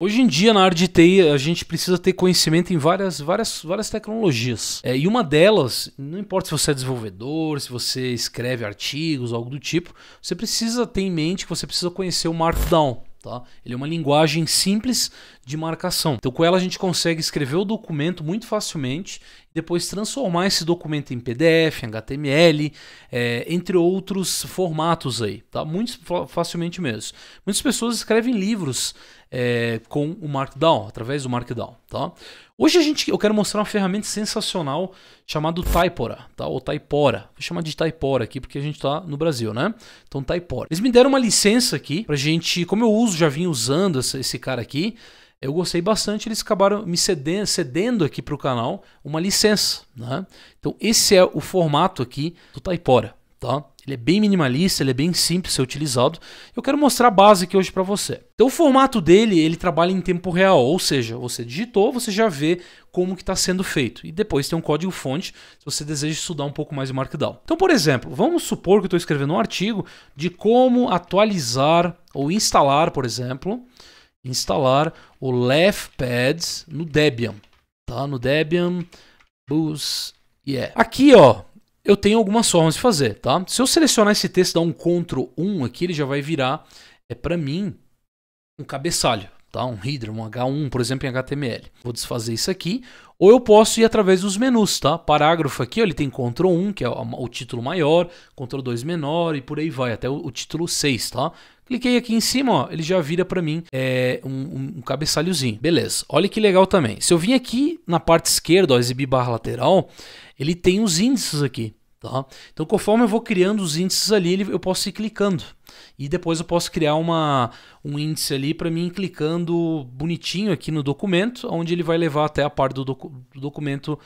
Hoje em dia, na área de TI, a gente precisa ter conhecimento em várias, várias, várias tecnologias. É, e uma delas, não importa se você é desenvolvedor, se você escreve artigos, algo do tipo, você precisa ter em mente que você precisa conhecer o Markdown. Tá? Ele é uma linguagem simples de marcação. Então, com ela, a gente consegue escrever o documento muito facilmente depois transformar esse documento em PDF, HTML, é, entre outros formatos aí, tá? Muito facilmente mesmo. Muitas pessoas escrevem livros é, com o Markdown, através do Markdown, tá? Hoje a gente, eu quero mostrar uma ferramenta sensacional chamada Typora, tá? Ou Typora. Vou chamar de Typora aqui porque a gente tá no Brasil, né? Então Typora. Eles me deram uma licença aqui pra gente, como eu uso, já vim usando esse, esse cara aqui, eu gostei bastante, eles acabaram me cedendo, cedendo aqui para o canal uma licença. Né? Então esse é o formato aqui do Taipora. Tá? Ele é bem minimalista, ele é bem simples de ser utilizado. Eu quero mostrar a base aqui hoje para você. Então o formato dele, ele trabalha em tempo real, ou seja, você digitou, você já vê como que está sendo feito. E depois tem um código fonte, se você deseja estudar um pouco mais de Markdown. Então, por exemplo, vamos supor que eu estou escrevendo um artigo de como atualizar ou instalar, por exemplo, instalar o LeftPads no Debian, tá? No Debian Boost, yeah. Aqui, ó, eu tenho algumas formas de fazer, tá? Se eu selecionar esse texto, dar um Ctrl 1 aqui, ele já vai virar, é para mim, um cabeçalho, tá? Um header, um H1, por exemplo, em HTML. Vou desfazer isso aqui, ou eu posso ir através dos menus, tá? Parágrafo aqui, ó, ele tem Ctrl 1, que é o título maior, Ctrl 2 menor e por aí vai, até o, o título 6, tá? Cliquei aqui em cima, ó, ele já vira para mim é, um, um, cabeçalhozinho. Beleza, olha que legal também. Se eu vim aqui na parte esquerda, ó, exibir barra lateral, ele tem os índices aqui. Tá? Então, conforme eu vou criando os índices ali, eu posso ir clicando. E depois eu posso criar uma, um índice ali para mim clicando bonitinho aqui no documento, onde ele vai levar até a parte do, docu do documento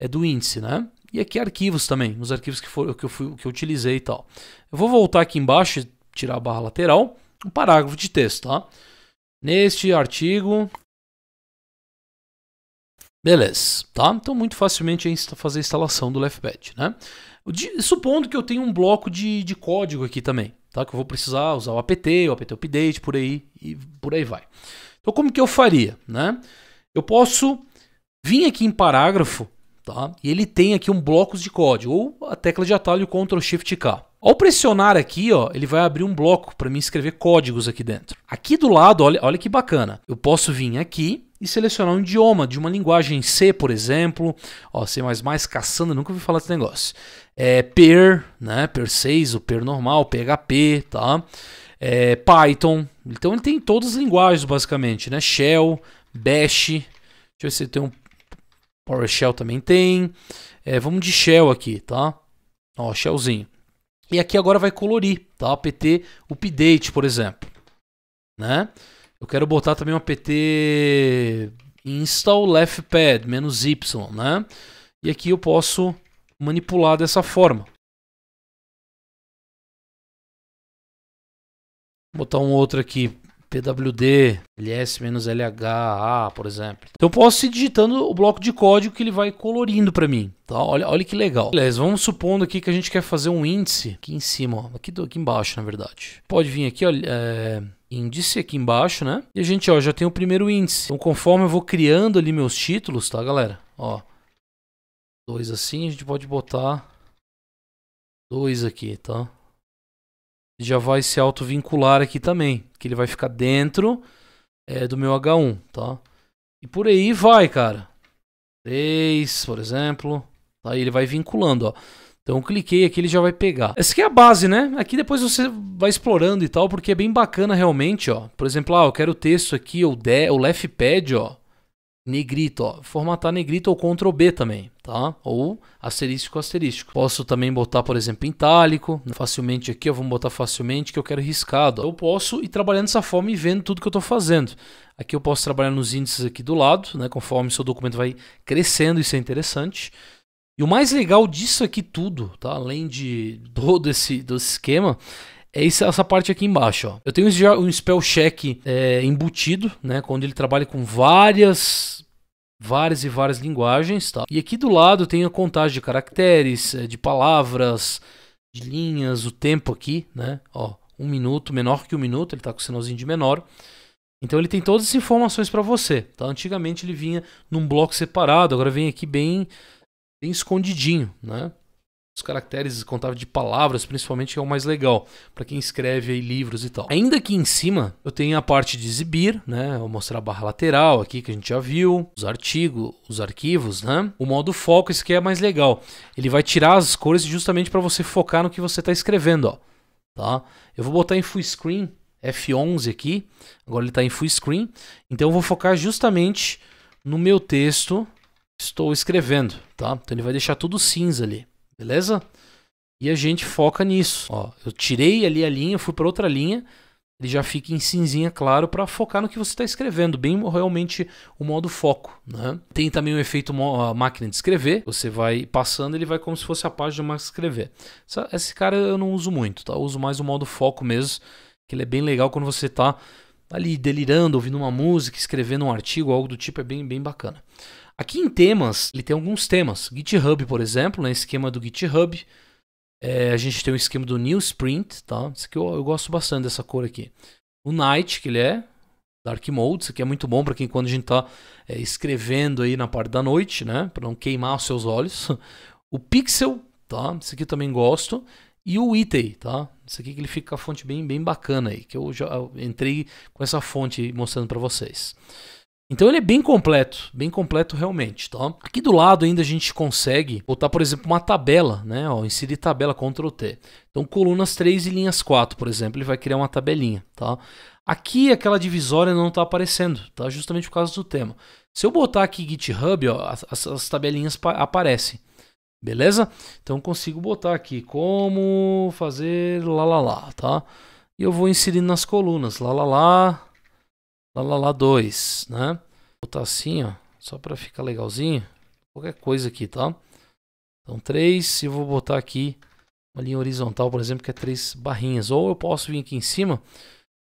é, do índice. Né? E aqui arquivos também, os arquivos que, for, que, eu, fui, que eu utilizei e tal. Eu vou voltar aqui embaixo, tirar a barra lateral, um parágrafo de texto, tá? Neste artigo. Beleza, tá? Então, muito facilmente a tá fazer a instalação do Leftpad, né? Supondo que eu tenho um bloco de, de código aqui também, tá? Que eu vou precisar usar o apt, o apt update, por aí e por aí vai. Então, como que eu faria, né? Eu posso vir aqui em parágrafo, tá? E ele tem aqui um bloco de código, ou a tecla de atalho Ctrl Shift K. Ao pressionar aqui, ó, ele vai abrir um bloco para mim escrever códigos aqui dentro. Aqui do lado, olha, olha que bacana. Eu posso vir aqui e selecionar um idioma de uma linguagem C, por exemplo. Ó, C++, caçando, nunca ouvi falar desse negócio. É, per, né, per 6, o per normal, PHP, tá? É, Python. Então ele tem todas as linguagens, basicamente, né? Shell, Bash. Deixa eu ver se tem um... PowerShell também tem. É, vamos de Shell aqui, tá? Ó, Shellzinho. E aqui agora vai colorir, tá? apt update, por exemplo. Né? Eu quero botar também um apt install leftpad -y, né? E aqui eu posso manipular dessa forma. Vou botar um outro aqui PWD, ls lh por exemplo. Então eu posso ir digitando o bloco de código que ele vai colorindo para mim. Tá? Olha, olha que legal. Beleza, vamos supondo aqui que a gente quer fazer um índice aqui em cima, ó, aqui, do, aqui embaixo, na verdade. Pode vir aqui, olha, é, índice aqui embaixo, né? E a gente ó, já tem o primeiro índice. Então conforme eu vou criando ali meus títulos, tá galera? Ó, dois assim, a gente pode botar dois aqui, tá? já vai se auto vincular aqui também, que ele vai ficar dentro é, do meu H1, tá? E por aí vai, cara. 3, por exemplo. Aí tá? ele vai vinculando, ó. Então eu cliquei aqui, ele já vai pegar. Essa aqui é a base, né? Aqui depois você vai explorando e tal, porque é bem bacana realmente, ó. Por exemplo, ah, eu quero o texto aqui, ou, o left pad, ó negrito, ó. Formatar negrito ou Ctrl B também, tá? Ou asterisco asterisco. Posso também botar, por exemplo, itálico. Facilmente aqui, ó. Vamos botar facilmente que eu quero riscado. Eu posso ir trabalhando dessa forma e vendo tudo que eu estou fazendo. Aqui eu posso trabalhar nos índices aqui do lado, né? Conforme seu documento vai crescendo, isso é interessante. E o mais legal disso aqui tudo, tá? Além de todo esse, desse esquema, é essa parte aqui embaixo, ó. Eu tenho um spell check é, embutido, né? Quando ele trabalha com várias várias e várias linguagens, tá? E aqui do lado tem a contagem de caracteres, é, de palavras, de linhas, o tempo aqui, né? Ó, um minuto, menor que um minuto, ele está com o sinalzinho de menor. Então ele tem todas as informações para você, tá? Antigamente ele vinha num bloco separado, agora vem aqui bem, bem escondidinho, né? os caracteres contáveis de palavras, principalmente, que é o mais legal para quem escreve aí livros e tal. Ainda aqui em cima, eu tenho a parte de exibir, né? Vou mostrar a barra lateral aqui que a gente já viu, os artigos, os arquivos, né? O modo foco, esse que é mais legal. Ele vai tirar as cores justamente para você focar no que você está escrevendo, ó. Tá? Eu vou botar em full screen, F11 aqui. Agora ele está em full screen. Então eu vou focar justamente no meu texto que estou escrevendo, tá? Então ele vai deixar tudo cinza ali beleza? E a gente foca nisso. Ó, eu tirei ali a linha, fui para outra linha, ele já fica em cinzinha claro para focar no que você está escrevendo, bem realmente o modo foco. Né? Tem também o efeito máquina de escrever, você vai passando, ele vai como se fosse a página de máquina de escrever. Essa, esse cara eu não uso muito, tá? eu uso mais o modo foco mesmo, que ele é bem legal quando você está ali delirando, ouvindo uma música, escrevendo um artigo, algo do tipo, é bem, bem bacana. Aqui em temas, ele tem alguns temas. GitHub, por exemplo, né? esquema do GitHub. É, a gente tem o um esquema do Sprint, tá? Isso aqui eu, eu, gosto bastante dessa cor aqui. O Night, que ele é Dark Mode, isso aqui é muito bom para quem quando a gente está é, escrevendo aí na parte da noite, né? Para não queimar os seus olhos. O Pixel, tá? Isso aqui eu também gosto. E o Itay, tá? Isso aqui que ele fica com a fonte bem, bem bacana aí, que eu já entrei com essa fonte mostrando para vocês. Então ele é bem completo, bem completo realmente, tá? Aqui do lado ainda a gente consegue botar, por exemplo, uma tabela, né? Ó, inserir tabela, Ctrl T. Então colunas 3 e linhas 4, por exemplo, ele vai criar uma tabelinha, tá? Aqui aquela divisória não está aparecendo, tá? Justamente por causa do tema. Se eu botar aqui GitHub, ó, as, as tabelinhas aparecem. Beleza? Então consigo botar aqui como fazer lá lá lá, tá? E eu vou inserindo nas colunas, lá lá lá, Lá, lá, lá, 2, né? Vou botar assim, ó, só para ficar legalzinho. Qualquer coisa aqui, tá? Então, 3, e vou botar aqui uma linha horizontal, por exemplo, que é três barrinhas. Ou eu posso vir aqui em cima,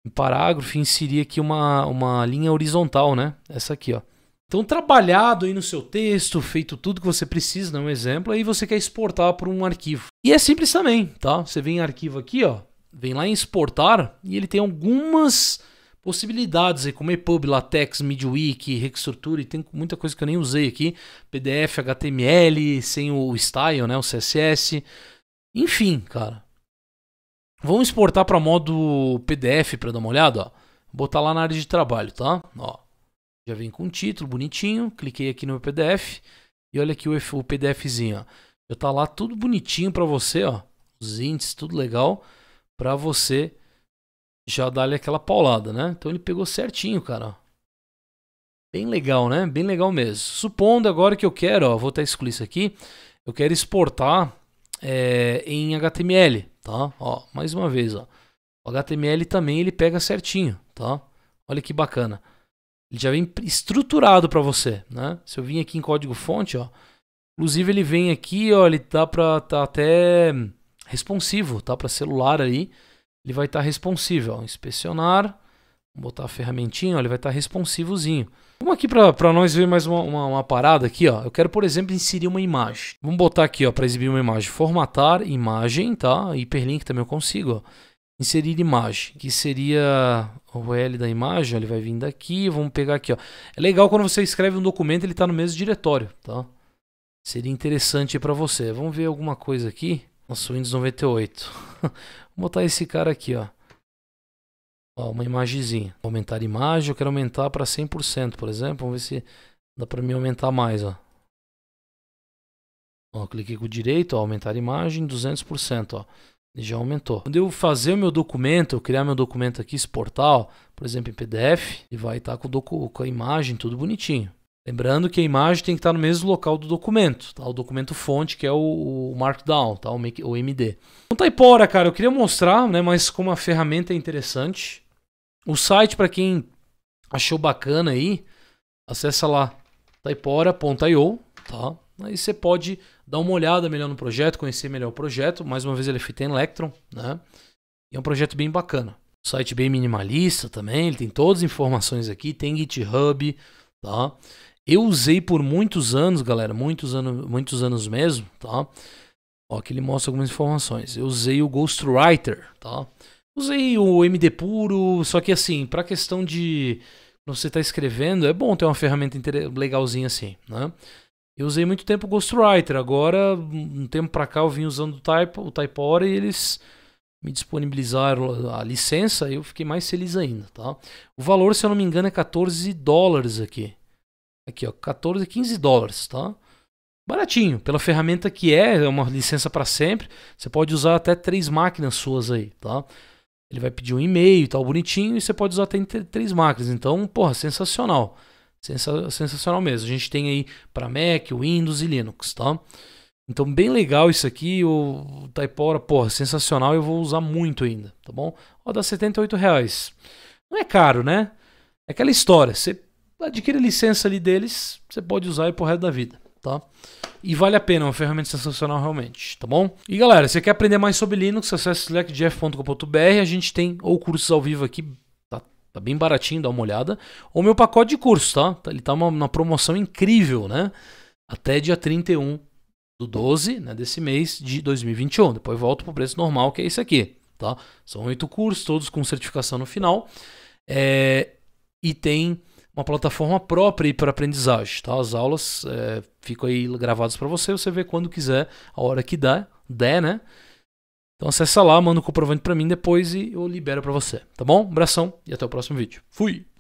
em parágrafo, e inserir aqui uma, uma linha horizontal, né? Essa aqui, ó. Então, trabalhado aí no seu texto, feito tudo que você precisa, né? um exemplo, aí você quer exportar para um arquivo. E é simples também, tá? Você vem em arquivo aqui, ó, vem lá em exportar, e ele tem algumas possibilidades aí, como EPUB, LaTeX, MidWiki, Rexstructure, tem muita coisa que eu nem usei aqui, PDF, HTML, sem o style, né, o CSS. Enfim, cara. Vamos exportar para modo PDF para dar uma olhada, ó. Vou botar lá na área de trabalho, tá? Ó. Já vem com o título bonitinho, cliquei aqui no PDF e olha aqui o, o PDFzinho, ó. Já tá lá tudo bonitinho para você, ó. Os índices, tudo legal para você já dá ali aquela paulada, né? Então ele pegou certinho, cara. Bem legal, né? Bem legal mesmo. Supondo agora que eu quero, ó, vou até excluir isso aqui. Eu quero exportar é, em HTML, tá? Ó, mais uma vez, ó. O HTML também ele pega certinho, tá? Olha que bacana. Ele já vem estruturado para você, né? Se eu vim aqui em código fonte, ó. Inclusive ele vem aqui, ó, ele tá para tá até responsivo, tá para celular aí ele vai estar tá responsível. Inspecionar, vou botar a ferramentinha, ó, ele vai estar tá responsivozinho. Vamos aqui para nós ver mais uma, uma, uma, parada aqui. Ó. Eu quero, por exemplo, inserir uma imagem. Vamos botar aqui para exibir uma imagem. Formatar imagem, tá? Hiperlink também eu consigo. Ó. Inserir imagem, que seria o L da imagem, ele vai vir daqui, vamos pegar aqui. Ó. É legal quando você escreve um documento, ele está no mesmo diretório, tá? Seria interessante para você. Vamos ver alguma coisa aqui. Nosso Windows 98. Vou botar esse cara aqui, ó. ó uma imagenzinha. Vou aumentar a imagem, eu quero aumentar para 100%, por exemplo. Vamos ver se dá para me aumentar mais, ó. Ó, cliquei com o direito, ó, aumentar a imagem, 200%, ó. Ele já aumentou. Quando eu fazer o meu documento, eu criar meu documento aqui, exportar, ó, por exemplo, em PDF, e vai estar tá com, com a imagem tudo bonitinho. Lembrando que a imagem tem que estar no mesmo local do documento, tá? O documento fonte, que é o, o Markdown, tá? O, make, o MD. Então tá cara, eu queria mostrar, né? Mas como a ferramenta é interessante. O site, para quem achou bacana aí, acessa lá taipora.io, tá, tá? Aí você pode dar uma olhada melhor no projeto, conhecer melhor o projeto. Mais uma vez ele é feito em Electron, né? E é um projeto bem bacana. site é bem minimalista também, ele tem todas as informações aqui, tem GitHub, tá? Eu usei por muitos anos, galera, muitos anos, muitos anos mesmo, tá? Ó, aqui ele mostra algumas informações. Eu usei o Ghostwriter, tá? Usei o MD puro, só que assim, para questão de você tá escrevendo, é bom ter uma ferramenta legalzinha assim, né? Eu usei muito tempo o Ghostwriter, agora um tempo para cá eu vim usando o Type, o Typeora e eles me disponibilizaram a licença, eu fiquei mais feliz ainda, tá? O valor, se eu não me engano, é 14 dólares aqui, Aqui, ó, 14, 15 dólares, tá? Baratinho, pela ferramenta que é, é uma licença para sempre. Você pode usar até três máquinas suas aí, tá? Ele vai pedir um e-mail e tal, bonitinho, e você pode usar até três máquinas. Então, porra, sensacional. Sensa sensacional mesmo. A gente tem aí para Mac, Windows e Linux, tá? Então, bem legal isso aqui. O Taipora, porra, sensacional. Eu vou usar muito ainda, tá bom? Ó, dá 78 reais. Não é caro, né? É aquela história. Você adquira a licença ali deles, você pode usar aí pro resto da vida, tá? E vale a pena, é uma ferramenta sensacional realmente, tá bom? E galera, se você quer aprender mais sobre Linux, acesse slackjeff.com.br, a gente tem ou cursos ao vivo aqui, tá, tá, bem baratinho, dá uma olhada, ou meu pacote de curso, tá? tá? Ele tá uma, uma promoção incrível, né? Até dia 31 do 12, né, desse mês de 2021. Depois volto pro preço normal, que é esse aqui, tá? São oito cursos, todos com certificação no final. É, e tem uma plataforma própria para aprendizagem. Tá? As aulas é, ficam aí gravadas para você, você vê quando quiser, a hora que dá, der, né? Então acessa lá, manda o um comprovante para mim depois e eu libero para você, tá bom? Um abração e até o próximo vídeo. Fui!